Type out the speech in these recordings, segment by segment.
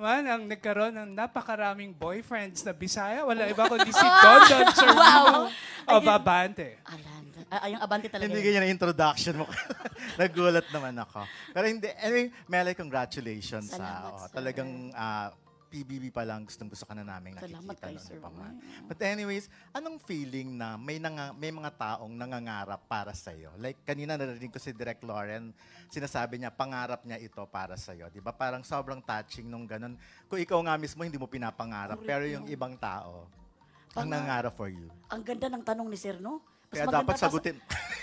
naman ang nagkaroon ng napakaraming boyfriends na Bisaya. Wala iba kundi si Don Don Servino of Abante. Alan. Ay, yung Abante talaga. Hindi ganyan ang introduction mo. Nagulat naman ako. Pero hindi, anyway, Melay, congratulations. Salamat. Ah, oh, talagang uh, PBB pa lang, gustong gusto ka na namin Salamat nakikita kay Sir pa man. But anyways, anong feeling na may, nanga, may mga taong nangangarap para sa'yo? Like kanina narinig ko si Direk Lauren, sinasabi niya, pangarap niya ito para sa'yo. Di ba? Parang sobrang touching nung ganun. Kung ikaw nga mismo, hindi mo pinapangarap, pero yung ibang tao, ang Pangarap. nangarap for you. Ang ganda ng tanong ni Sir, no? Kaya maganda dapat pa sa- sagutin.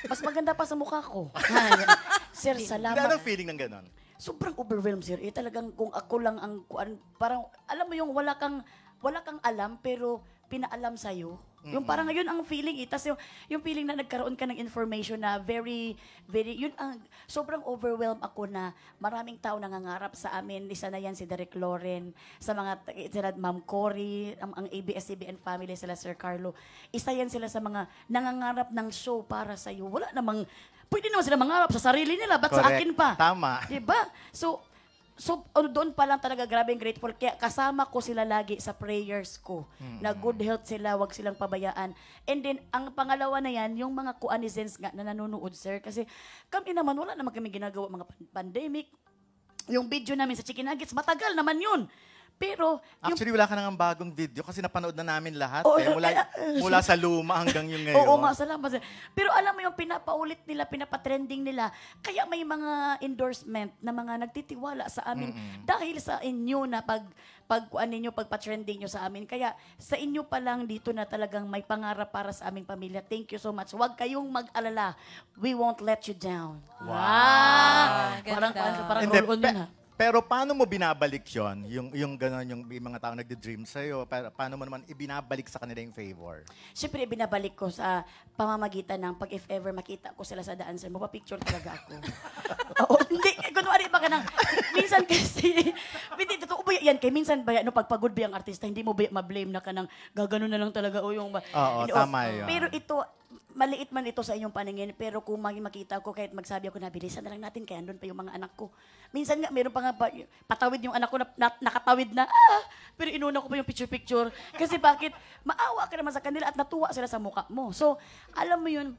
Mas maganda pa sa mukha ko. Ayan. sir, salamat. Ano feeling ng ganun? sobrang overwhelmed, sir. Eh, talagang kung ako lang ang, kuan, parang, alam mo yung wala kang, wala kang alam, pero pinaalam sa'yo. Mm-hmm. Yung parang ngayon ang feeling eh. Tapos yung, yung feeling na nagkaroon ka ng information na very, very, yun ang, sobrang overwhelmed ako na maraming tao nangangarap sa amin. Isa na yan si Derek Loren, sa mga, sila Ma'am Cory, ang, ang ABS-CBN family, sila Sir Carlo. Isa yan sila sa mga nangangarap ng show para sa iyo Wala namang, pwede naman sila mangarap sa sarili nila, ba't Correct. sa akin pa? Tama. Diba? So, so ano, doon pa lang talaga grabe yung grateful. Kaya kasama ko sila lagi sa prayers ko. Mm-hmm. Na good health sila, wag silang pabayaan. And then, ang pangalawa na yan, yung mga kuanizens nga na nanonood, sir. Kasi kami naman, wala naman kami ginagawa mga pandemic. Yung video namin sa Chicken Nuggets, matagal naman yun. Pero, Actually, wala ka nang bagong video kasi napanood na namin lahat. Oo, eh. mula, mula sa luma hanggang yung ngayon. Oo nga, salamat. Pero alam mo yung pinapaulit nila, pinapatrending nila. Kaya may mga endorsement na mga nagtitiwala sa amin dahil sa inyo na pag pag ninyo, pagpa-trending niyo sa amin. Kaya sa inyo pa lang dito na talagang may pangarap para sa aming pamilya. Thank you so much. Huwag kayong mag-alala. We won't let you down. Wow. Parang, parang, ano, parang Hindi, roll on pe- yun, ha? Pero paano mo binabalik yon Yung, yung gano'n, yung, yung mga tao nagde-dream sa'yo, pa- paano mo naman ibinabalik sa kanila yung favor? Siyempre, binabalik ko sa pamamagitan ng pag if ever makita ko sila sa daan, sir, picture talaga ako. Oo, hindi. Kunwari, baka nang, minsan kasi, hindi, totoo ba yan? Kaya minsan ba yan, no, pagpagod ba yung artista, hindi mo ba ma-blame na kanang ng na lang talaga o yung... Oo, tama yun. Pero ito, maliit man ito sa inyong paningin, pero kung maging makita ko, kahit magsabi ako na, bilisan na lang natin, kaya andun pa yung mga anak ko. Minsan nga, meron pa nga, patawid yung anak ko na, na nakatawid na, ah, pero inuna ko pa yung picture-picture. Kasi bakit, maawa ka naman sa kanila at natuwa sila sa mukha mo. So, alam mo yun,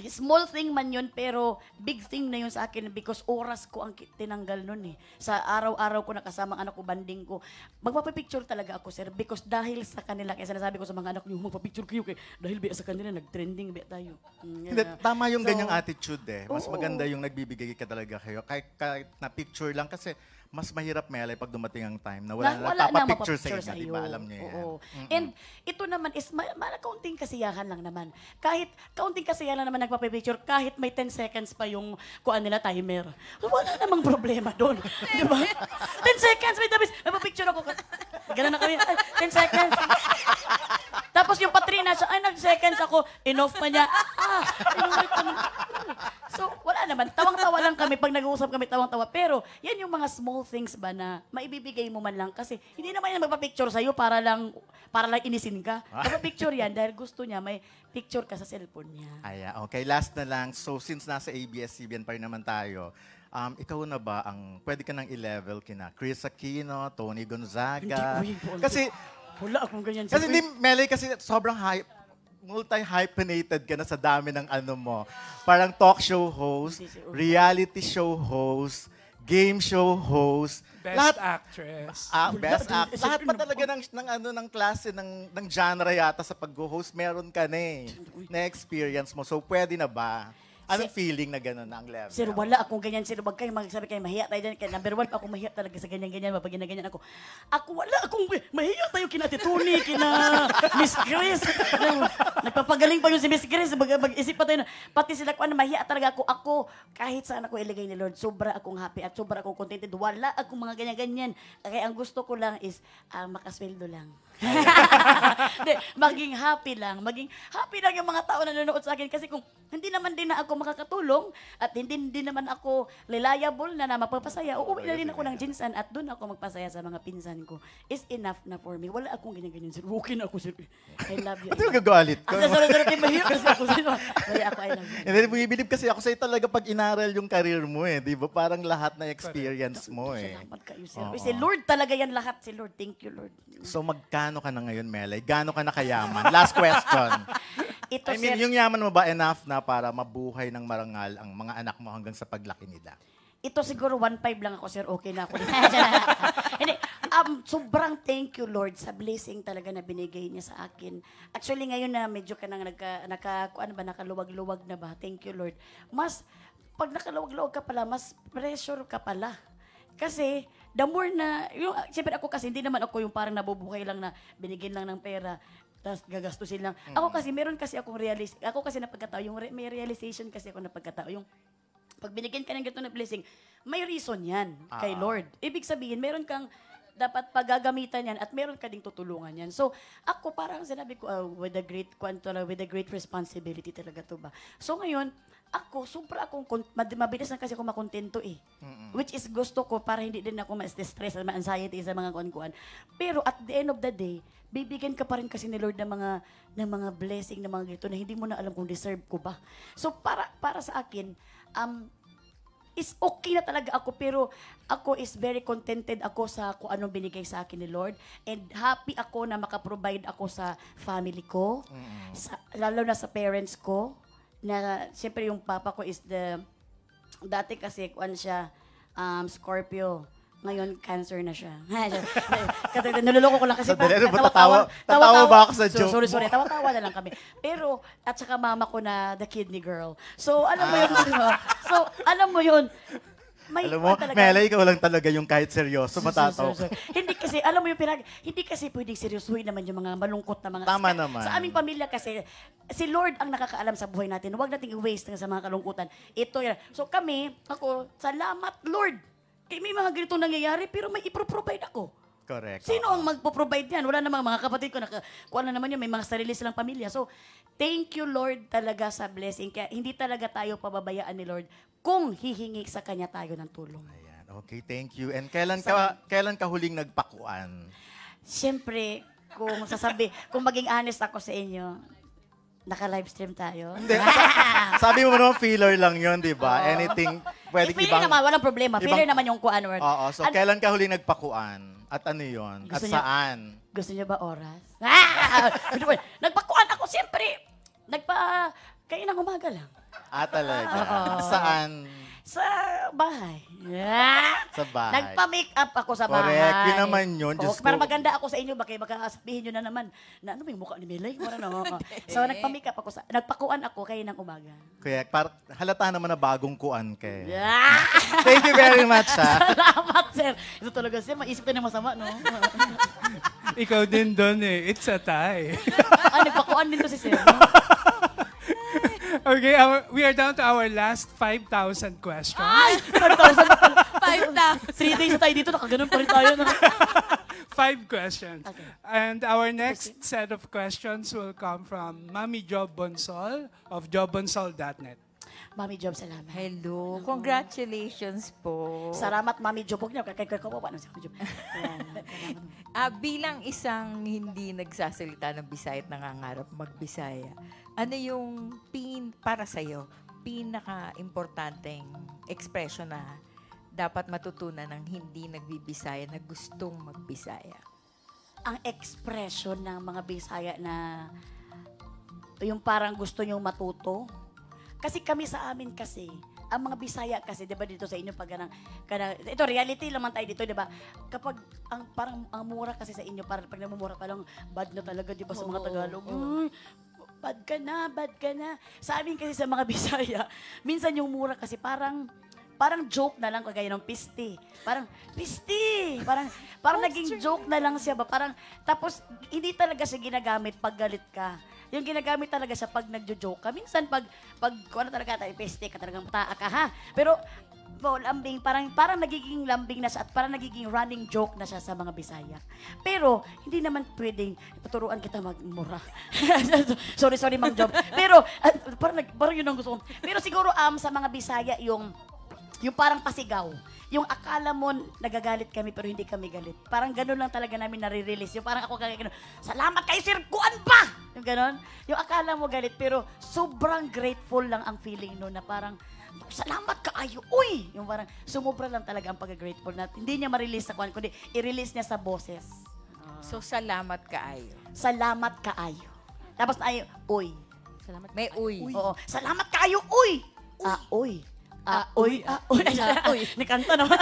Small thing man yun, pero big thing na yun sa akin because oras ko ang tinanggal nun eh. Sa araw-araw ko nakasama ang anak ko, banding ko. Magpapapicture talaga ako, sir, because dahil sa kanila, kaya sinasabi ko sa mga anak niyo, magpapicture kayo, kay, dahil ba sa kanila, nag-trending ba tayo. Mm, yeah. Tama yung so, ganyang attitude eh. Mas oo, maganda yung nagbibigay ka talaga kayo. Kahit, kahit na-picture lang kasi mas mahirap melay pag dumating ang time na wala, wala na papapicture sa inyo, di ba? Alam niyo yan. Oo. mm And ito naman is, ma- ma- kaunting kasiyahan lang naman. Kahit, kaunting kasiyahan lang naman nagpapapicture, kahit may 10 seconds pa yung kuan nila timer. Wala namang problema doon. di ba? 10 seconds, may tapos, nagpapicture ako. Ganun na kami. 10 seconds. Tapos yung Patrina, siya, ay, nag-seconds ako. Enough pa niya. Ah, So, wala naman. Tawang-tawa lang kami. Pag nag-uusap kami, tawang-tawa. Pero, yan yung mga small things ba na maibibigay mo man lang. Kasi, hindi naman yan magpa-picture sa'yo para lang, para lang inisin ka. Ah. Magpa-picture yan dahil gusto niya, may picture ka sa cellphone niya. Aya, okay. Last na lang. So, since nasa ABS-CBN pa rin naman tayo, Um, ikaw na ba ang pwede ka nang i-level kina Chris Aquino, Tony Gonzaga? Hindi ko yun. Kasi, wala akong ganyan. Kasi hindi, Melay, kasi sobrang hype multi-hyphenated ka na sa dami ng ano mo. Parang talk show host, reality show host, game show host, best lahat, actress. Ah, best actress. Lahat pa talaga ng, ng ano ng klase ng ng genre yata sa pag-host, meron ka na eh. Na experience mo. So pwede na ba? Anong si, feeling na gano'n na ang level? Sir, wala akong ganyan. Sir, wag kayo magsabi kayo, mahiya tayo dyan. Kaya number one, ako mahiya talaga sa ganyan-ganyan, mapag ganyan ako. Ako, wala akong, mahiya tayo kina Tituni, kina Miss Grace. Nagpapagaling pa yung si Miss Grace, mag, isip pa tayo. Na, pati sila, ko, ano, mahiya talaga ako. Ako, kahit saan ako iligay ni Lord, sobra akong happy at sobra akong contented. Wala akong mga ganyan-ganyan. Kaya ang gusto ko lang is, uh, makasweldo lang. De, maging happy lang. Maging happy lang yung mga tao na nanonood sa akin. Kasi kung hindi naman din na ako makakatulong at hindi, hindi naman ako reliable na na mapapasaya, uuwi na din ako ng ginsan at doon ako magpasaya sa mga pinsan ko. Is enough na for me. Wala akong ganyan-ganyan, sir. Okay na ako, sir. I love you. Ba't yung gagalit ka? Ang ah, sasalutin mahirap kasi ako, sir ako, I love you. And then, bumibilib kasi ako sa'yo talaga pag inaral yung career mo eh. Di ba? Parang lahat na experience mo eh. Salamat kayo, sir. Oo. Si Lord talaga yan lahat. Si Lord, thank you, Lord. So, magkano ka na ngayon, Melay? Gano ka na kayaman? Last question. Ito, I mean, sir. yung yaman mo ba enough na para mabuhay ng marangal ang mga anak mo hanggang sa paglaki nila? ito siguro 1.5 lang ako, sir. Okay na ako. Hindi, um, sobrang thank you, Lord, sa blessing talaga na binigay niya sa akin. Actually, ngayon na medyo ka nang nagka, naka, ano ba, nakaluwag-luwag na ba? Thank you, Lord. Mas, pag nakaluwag-luwag ka pala, mas pressure ka pala. Kasi, the more na, yung, siyempre ako kasi, hindi naman ako yung parang nabubuhay lang na binigyan lang ng pera tapos gagastusin lang. Mm. Ako kasi, meron kasi akong realis, ako kasi napagkatao, yung re- may realization kasi ako napagkatao, yung pag binigyan ka ng ganito na blessing, may reason yan ah. kay Lord. Ibig sabihin, meron kang dapat pagagamitan yan at meron ka ding tutulungan yan. So, ako parang sinabi ko, uh, with a great, kwantala, with a great responsibility talaga to ba. So ngayon, ako, sobra akong, mabilis na kasi ako makontento eh. Mm-mm. Which is gusto ko para hindi din ako ma-stress at ma-anxiety sa mga kuan-kuan. Pero at the end of the day, bibigyan ka pa rin kasi ni Lord ng mga, ng mga blessing, ng mga gito na hindi mo na alam kung deserve ko ba. So para, para sa akin, um, is okay na talaga ako pero ako is very contented ako sa kung anong binigay sa akin ni Lord and happy ako na makaprovide ako sa family ko mm-hmm. sa, lalo na sa parents ko na siyempre yung papa ko is the, dati kasi kuan siya, um, Scorpio. Ngayon, cancer na siya. Kasi naluloko ko lang kasi pa, Tawa, ano ba? Tatawa- tatawa ba ako sa joke Sorry, sorry. Tawa-tawa na lang kami. Pero, at saka mama ko na the kidney girl. So, alam mo ah. yun, So, alam mo yun, may alam mo, talaga. Mela, ikaw lang talaga yung kahit seryoso, matataw. hindi kasi, alam mo yung pinag... Hindi kasi pwedeng seryosuhin naman yung mga malungkot na mga... Tama naman. Sa aming pamilya kasi, si Lord ang nakakaalam sa buhay natin. Huwag nating i-waste sa mga kalungkutan. Ito yan. So kami, ako, salamat Lord. Eh, may mga ganito nangyayari, pero may ipro-provide ako. Correct. Sino ang magpo-provide niyan? Wala namang mga kapatid ko, naka, kung ano naman yun, may mga sarili silang pamilya. So, thank you Lord talaga sa blessing. Kaya hindi talaga tayo pababayaan ni Lord kung hihingi sa Kanya tayo ng tulong. Ayan. Okay, thank you. And kailan ka, kailan ka huling nagpakuan? Siyempre, kung sasabi, kung maging honest ako sa inyo, naka-livestream tayo. Hindi. Sabi mo naman, filler lang yun, di ba? Anything, pwede Eh, feeling naman, walang problema. ibang- Feeling naman yung kuan word. Oo, so An- kailan ka huling nagpakuan? At ano yun? At Gusto saan? Gusto niyo ba oras? Ah! Ano nagpakuan ako, siyempre. Nagpa... Kain ng umaga lang. Ah, talaga? Oo. Saan? Sa bahay. Sa bahay. Nagpa-make up ako sa bahay. Correct. Yun naman yun. Oo, para maganda ako sa inyo, baka magkasabihin nyo na naman, na ano ba yung mukha ni Melay? Wala na. oo. so, nagpa-make up ako. Sa, nagpakuan ako kayo ng umaga. Kaya par, halata naman na bagong kuan kay. Thank you very much, ha? Ah. Salamat, sir. Ito talaga, sir. Maisip ka ng masama, no? Ikaw din doon eh. It's a tie. ah, nagpakuan din to si sir. no? Okay, our, we are down to our last 5,000 questions. Ay! 5,000 Three days na tayo dito, nakaganon pa rin tayo. Na. Five questions. Okay. And our next set of questions will come from Mami Job Bonsol of jobbonsol.net. Mami Job, salamat. Hello. Congratulations po. Salamat, Mami Job. Huwag niyo, kakay ko pa. Ano si Mami Job? Ah, bilang isang hindi nagsasalita ng Bisaya at nangangarap mag-Bisaya, ano yung pin, para sa'yo, pinaka-importanteng expression na dapat matutunan ng hindi nagbibisaya na gustong magbisaya? Ang expression ng mga Bisaya na yung parang gusto nyo matuto, kasi kami sa amin kasi, ang mga Bisaya kasi, di ba dito sa inyo, pag ganang, ito reality naman tayo dito, di ba? Kapag ang parang ang mura kasi sa inyo, parang pag namumura ka lang, bad na talaga, di ba, sa mga Tagalog. Mm, bad ka na, bad ka na. Sa amin kasi sa mga Bisaya, minsan yung mura kasi parang, parang joke na lang kagaya ng pisti. Parang, pisti! Parang, parang naging joke na lang siya ba? Parang, tapos, hindi talaga siya ginagamit pag galit ka yung ginagamit talaga siya pag nagjo-joke ka. Minsan pag, pag kung ano talaga tayo, peste ka talagang taa ka ha. Pero po, lambing, parang, parang nagiging lambing na siya at parang nagiging running joke na siya sa mga Bisaya. Pero, hindi naman pwedeng tuturuan kita magmura. sorry, sorry, Mang Job. Pero, uh, parang, parang yun ang gusto ko. Pero siguro, um, sa mga Bisaya, yung, yung parang pasigaw. Yung akala mo, nagagalit kami pero hindi kami galit. Parang ganun lang talaga namin nare-release. Yung parang ako kagaya, salamat kay Sir Kuan pa! Yung ganon? Yung akala mo galit, pero sobrang grateful lang ang feeling no na parang, salamat ka ayo, uy! Yung parang, sumubra lang talaga ang pag-grateful natin. Hindi niya ma-release sa kwan, kundi i-release niya sa boses. Ah. So, salamat ka ayo. Salamat ka ayo. Tapos na ayo, uy. Salamat May uy. uy. Oo. Salamat ka ayo, uy! Ah, uy. Ah, ah uy. Ah, uy. Ah, uy. Nikanta naman.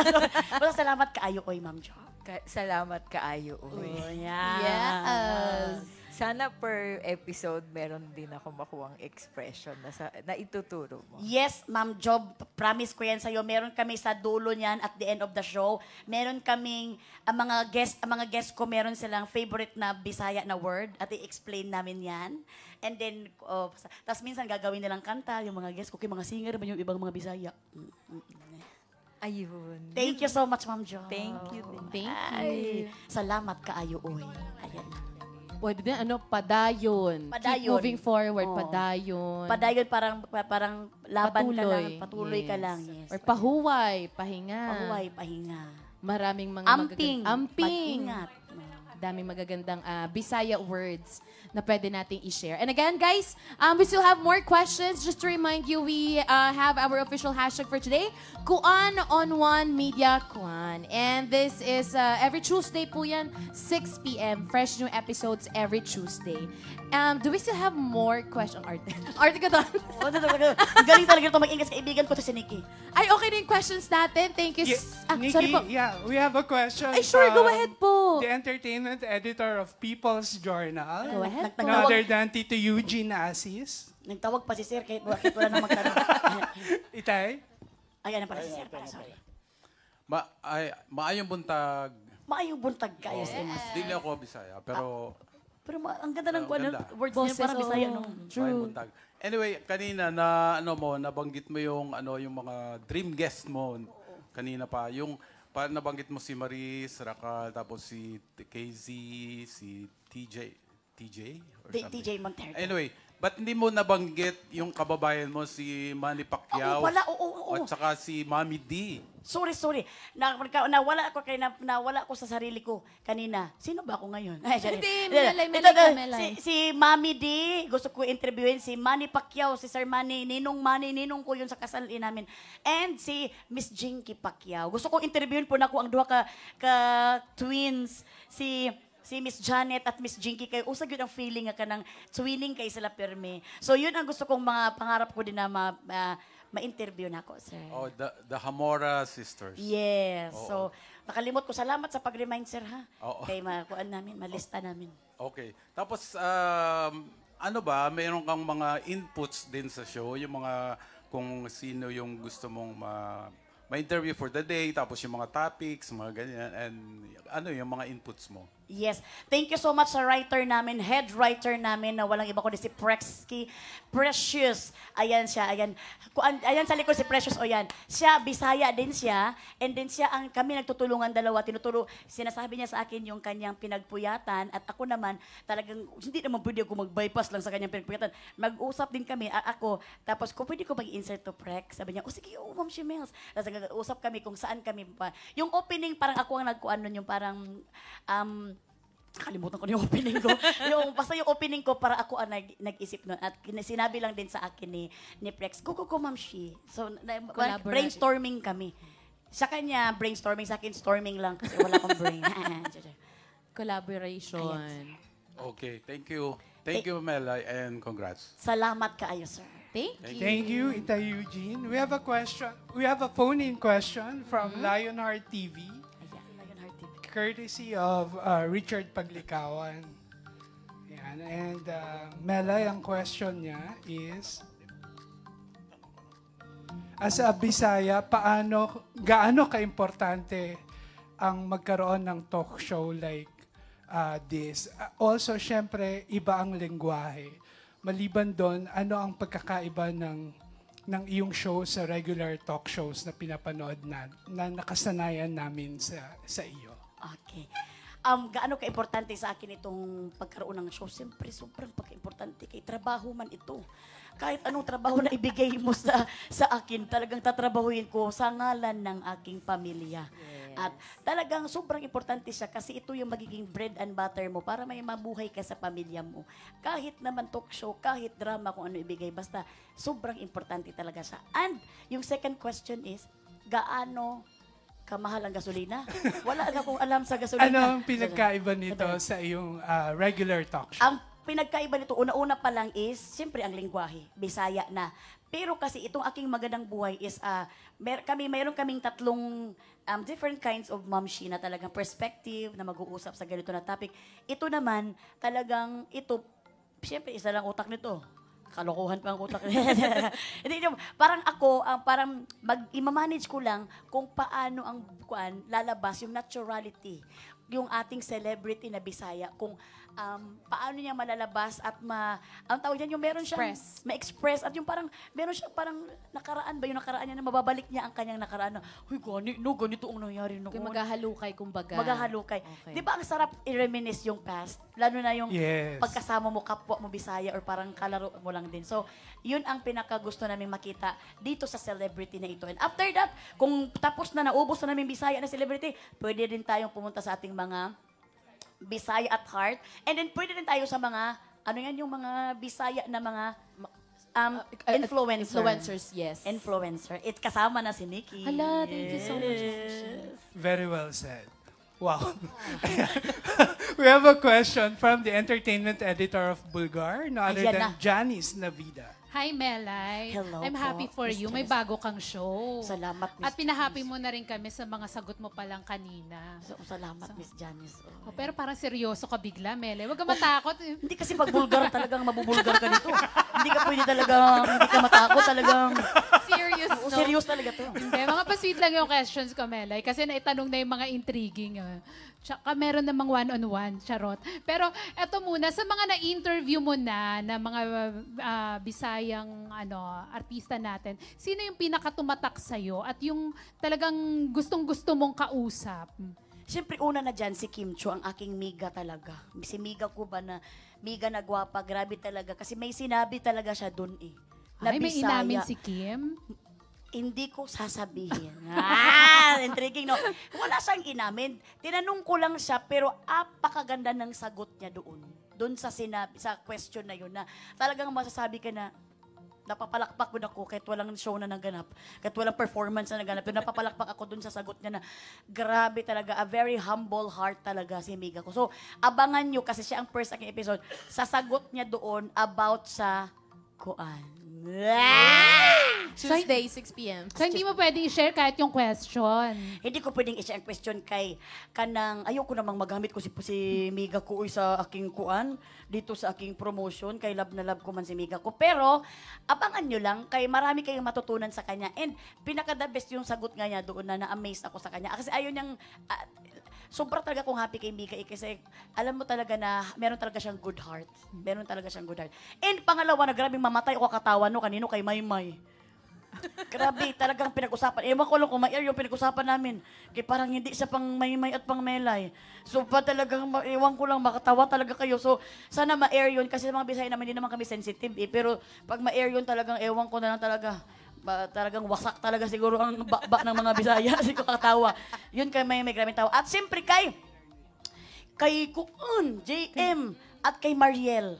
Basta salamat ka ayo, uy, Ma'am Jo. Ka- salamat ka ayo. Uy. Oh, yeah. Yes. Sana per episode, meron din ako makuha ang expression na, sa, na ituturo mo. Yes, Ma'am Job, promise ko yan sa'yo. Meron kami sa dulo niyan at the end of the show. Meron kaming, ang mga guest, ang mga guest ko, meron silang favorite na Bisaya na word at i-explain namin yan. And then, oh, tapos minsan gagawin nilang kanta, yung mga guest ko, yung mga singer ba yung ibang mga Bisaya. Mm, mm, mm. Ayun. Thank you so much, Ma'am Jo. Thank you. Thank you. Ay, salamat ka, Ayooy. Ayan na pwede din, ano, padayon. Padayon. Keep moving forward, Oo. padayon. Padayon parang parang laban ka lang, patuloy ka lang. Yes. Or pahuway, pahinga. Pahuway, pahinga. Maraming mga Amping. magagan- Amping. Pag-ingat daming magagandang uh, Bisaya words na pwede nating i-share. And again, guys, um, we still have more questions. Just to remind you, we uh, have our official hashtag for today, Kuan on One Media Kuan. And this is uh, every Tuesday po yan, 6 p.m. Fresh new episodes every Tuesday. Um, do we still have more questions? Arte. Arte ka doon. Oo, talaga. Galing talaga ito mag-ingat sa kaibigan ko to si Nikki. Ay, okay na yung questions natin. Thank you. Yeah, ah, Nikki, sorry po. yeah, we have a question. Ay, sure, go ahead po. The entertainment prominent editor of People's Journal. Go ahead po. No other than Eugene Assis. Nagtawag pa si Sir, kahit bakit wala na magtanong. Itay? Ayan na pala si Sir, pala, sorry. Ma ay, maayong buntag. Maayong buntag kayo, yes. Hindi ako Bisaya, pero... Pero ma- ang ganda ng oh, ganda. words niya, parang Bisaya, no? True. Maayong buntag. Anyway, kanina na ano mo nabanggit mo yung ano yung mga dream guest mo kanina pa yung Paano nabanggit mo si Maris, Rakal, tapos si KZ, si TJ? TJ? Or something? TJ Montero. Anyway, Ba't hindi mo nabanggit yung kababayan mo, si Manny Pacquiao? Oo, ah, wala. Oo, oo, oo. At saka si Mami D. Sorry, sorry. Na, nawala ako kay na, nawala ako sa sarili ko kanina. Sino ba ako ngayon? Ay, hindi, malay, malay, ito, malay. Si, si Mami D, gusto ko interviewin si Manny Pacquiao, si Sir Manny, Ninong Manny, Ninong ko yun sa kasal namin. And si Miss Jinky Pacquiao. Gusto ko interviewin po na ako ang duha ka, ka twins, si si Miss Janet at Miss Jinky kayo, usa gyud ang feeling nga kanang twinning kay sila permi. So yun ang gusto kong mga pangarap ko din na ma, uh, ma-interview na ako, sir. Oh, the, the Hamora sisters. Yes. Oo. So, nakalimot ko. Salamat sa pag-remind, sir, ha? Oo. Kay makuan namin, malista oh. namin. Okay. Tapos, um, ano ba, mayroon kang mga inputs din sa show, yung mga kung sino yung gusto mong ma ma-interview for the day, tapos yung mga topics, mga ganyan, and ano yung mga inputs mo? Yes. Thank you so much sa writer namin, head writer namin na walang iba kundi si Prexky Precious. Ayan siya, ayan. Kuan- Ayan sa likod si Precious o yan. Siya, Bisaya din siya. And then siya, ang, kami nagtutulungan dalawa. Tinuturo, sinasabi niya sa akin yung kanyang pinagpuyatan. At ako naman, talagang, hindi naman pwede ako mag-bypass lang sa kanyang pinagpuyatan. Mag-usap din kami, ako. Tapos, ko pwede ko mag-insert to Prex? Sabi niya, oh sige, oh, Ma'am Shemels. Tapos, nag-usap kami kung saan kami pa. Yung opening, parang ako ang nagkuan nun, yung parang, um, kalimutan ko yung opening ko. yung, basta yung opening ko para ako ang nag, isip nun. At sinabi lang din sa akin ni, ni Prex, go, go, go, ma'am she. So, na, brainstorming kami. Sa kanya, brainstorming. Sa akin, storming lang kasi wala akong brain. Collaboration. Ayan, okay, thank you. Thank you, Mela, and congrats. Salamat kaayo, sir. Thank you. Thank you, Ita Eugene. We have a question. We have a phone-in question from mm-hmm. Lionheart TV courtesy of uh, Richard Paglikawan. Yan. And uh, Mela, ang question niya is, as a Bisaya, paano, gaano kaimportante ang magkaroon ng talk show like uh, this? Also, syempre, iba ang lingwahe. Maliban doon, ano ang pagkakaiba ng ng iyong show sa regular talk shows na pinapanood na, na nakasanayan namin sa, sa iyo? Okay. Um, gaano ka-importante sa akin itong pagkaroon ng show? Siyempre, sobrang pagka-importante kay trabaho man ito. Kahit anong trabaho na ibigay mo sa, sa akin, talagang tatrabahuin ko sa ngalan ng aking pamilya. Yes. At talagang sobrang importante siya kasi ito yung magiging bread and butter mo para may mabuhay ka sa pamilya mo. Kahit naman talk show, kahit drama, kung ano ibigay, basta sobrang importante talaga siya. And yung second question is, gaano kamahal ang gasolina. Wala na akong alam sa gasolina. Ano ang pinagkaiba nito sa iyong uh, regular talk show? Ang pinagkaiba nito, una-una pa lang is, siyempre ang lingwahe, Bisaya na. Pero kasi itong aking magandang buhay is, uh, mer kami, mayroon kaming tatlong um, different kinds of mamshi na talagang perspective, na mag-uusap sa ganito na topic. Ito naman, talagang ito, siyempre isa lang utak nito kalokohan pa ang utak niya. Hindi, parang ako, ang parang mag, i-manage ko lang kung paano ang kuan lalabas yung naturality yung ating celebrity na Bisaya kung um, paano niya malalabas at ma, ang tawag niyan, yung meron siyang, ma-express at yung parang, meron siya parang nakaraan ba yung nakaraan niya na mababalik niya ang kanyang nakaraan na, huy, gani, no, ganito ang nangyari noon. Kaya maghahalukay, kumbaga. Maghahalukay. Okay. Di ba ang sarap i-reminisce yung past? Lalo na yung yes. pagkasama mo, kapwa mo, bisaya, or parang kalaro mo lang din. So, yun ang pinakagusto namin makita dito sa celebrity na ito. And after that, kung tapos na, naubos na namin bisaya na celebrity, pwede rin tayong pumunta sa ating mga Bisaya at heart. And then pwede rin tayo sa mga, ano yan, yung mga Bisaya na mga um, uh, uh Influencers, yes. Influencer. It kasama na si Nikki. Hala, thank you so much. Very well said. Wow. we have a question from the entertainment editor of Bulgar, no other Ayan than na. Janice Navida. Hi, Melay. Hello I'm po, happy for you. May bago kang show. Salamat, Miss At pinahappy mo na rin kami sa mga sagot mo pa lang kanina. So, salamat, Miss Janice. Oh, Oh, pero parang seryoso ka bigla, Melay. Huwag ka oh, matakot. Hindi kasi pag bulgar talagang mabubulgar ka nito. hindi ka pwede talagang, hindi ka matakot talagang serious, no? Serious talaga to. Hindi, mga pa-sweet lang yung questions ko, Melay. Kasi naitanong na yung mga intriguing. Uh. Tsaka meron namang one-on-one, charot. Pero eto muna, sa mga na-interview mo na, na mga uh, Bisayang ano, artista natin, sino yung pinakatumatak sa'yo at yung talagang gustong-gusto mong kausap? Siyempre, una na dyan si Kim Cho, ang aking miga talaga. Si miga ko ba na, miga na gwapa, grabe talaga. Kasi may sinabi talaga siya dun eh na Ay, may Bisaya. inamin si Kim? Hindi ko sasabihin. ah, intriguing, no? Wala siyang inamin. Tinanong ko lang siya, pero apakaganda ng sagot niya doon. Doon sa, sinabi, sa question na yun na talagang masasabi ka na, napapalakpak ko na ko kahit walang show na naganap, kahit walang performance na naganap. Pero napapalakpak ako dun sa sagot niya na grabe talaga, a very humble heart talaga si Miga ko. So, abangan nyo kasi siya ang first aking episode. sa sagot niya doon about sa kuan Tuesday, 6 p.m. So, hindi mo pwedeng i-share kahit yung question. Hindi ko pwedeng i-share ang question kay kanang ayoko namang magamit ko si si Miga ko uy, sa aking kuan dito sa aking promotion kay love na love ko man si Miga ko. Pero abangan nyo lang kay marami kayong matutunan sa kanya and pinaka the best yung sagot nga niya doon na na-amaze ako sa kanya kasi ayaw niyang ah, sobrang talaga kong happy kay Mika eh, kasi alam mo talaga na meron talaga siyang good heart. Meron talaga siyang good heart. And pangalawa na grabing mamatay o kakatawan no, kanino kay Maymay. Grabe, talagang pinag-usapan. Ewan ko lang kung ma-air yung pinag-usapan namin. Kaya parang hindi siya pang maymay at pang melay. So pa talagang, ewan ko lang, makatawa talaga kayo. So sana ma-air yun kasi mga Bisaya naman, hindi naman kami sensitive eh. Pero pag ma-air yun talagang, ewan ko na lang talaga ba, talagang wasak talaga siguro ang baba ng mga Bisaya. Siguro katawa. Yun kay may may grabe tao. At siyempre kay kay Kuun, JM, at kay Mariel.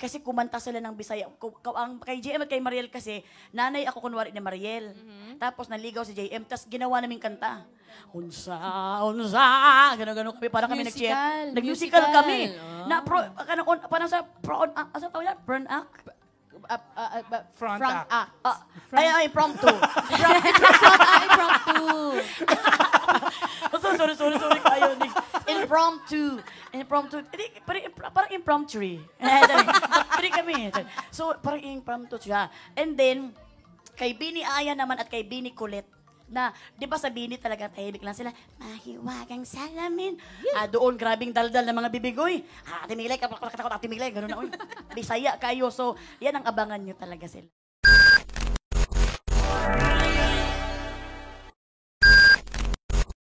Kasi kumanta sila ng Bisaya. Ang, kay JM at kay Mariel kasi, nanay ako kunwari ni Mariel. Mm-hmm. Tapos naligaw si JM, tapos ginawa naming kanta. Unsa, unsa, gano'n-gano'n kami. Parang kami nag-check. Nag-musical kami. Oh. Na, pro, parang, parang sa, pro, uh, sa tawag yan? Burn act? uh, uh, uh, front, front act. act. Uh, front. Ay, ay, impromptu. front, front act, impromptu. sorry, sorry, sorry, sorry. Ayaw ni. Impromptu. Impromptu. Hindi, parang, parang impromptu. Hindi kami. So, parang impromptu siya. And then, kay Bini Aya naman at kay Bini Kulit, na, di ba sa bini talaga tahimik lang sila, mahiwagang salamin. Ah, doon, grabing daldal ng mga bibigoy. Ah, timilay, kapakatakot, timilay, ganun na. Bisaya kayo. So, yan ang abangan nyo talaga sila.